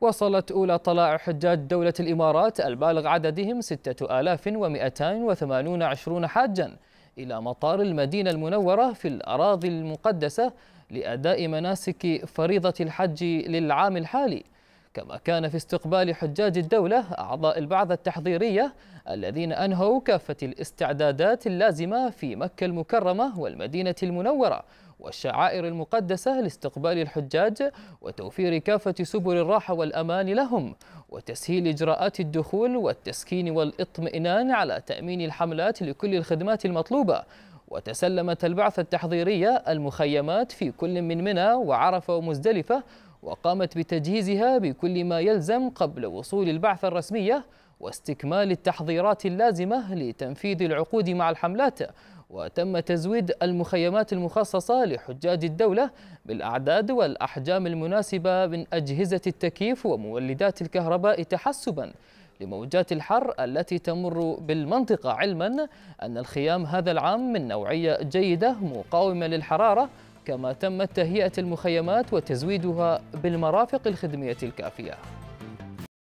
وصلت أولى طلائع حجاج دولة الإمارات البالغ عددهم 6280 عشرون حاجا إلى مطار المدينة المنورة في الأراضي المقدسة لأداء مناسك فريضة الحج للعام الحالي كما كان في استقبال حجاج الدولة أعضاء البعثة التحضيرية الذين أنهوا كافة الاستعدادات اللازمة في مكة المكرمة والمدينة المنورة والشعائر المقدسة لاستقبال الحجاج وتوفير كافة سبل الراحة والأمان لهم وتسهيل إجراءات الدخول والتسكين والإطمئنان على تأمين الحملات لكل الخدمات المطلوبة وتسلمت البعثة التحضيرية المخيمات في كل من منى وعرفة ومزدلفة وقامت بتجهيزها بكل ما يلزم قبل وصول البعثة الرسمية واستكمال التحضيرات اللازمة لتنفيذ العقود مع الحملات وتم تزويد المخيمات المخصصة لحجاج الدولة بالأعداد والأحجام المناسبة من أجهزة التكييف ومولدات الكهرباء تحسباً لموجات الحر التي تمر بالمنطقة علما أن الخيام هذا العام من نوعية جيدة مقاومة للحرارة كما تمت تهيئة المخيمات وتزويدها بالمرافق الخدمية الكافية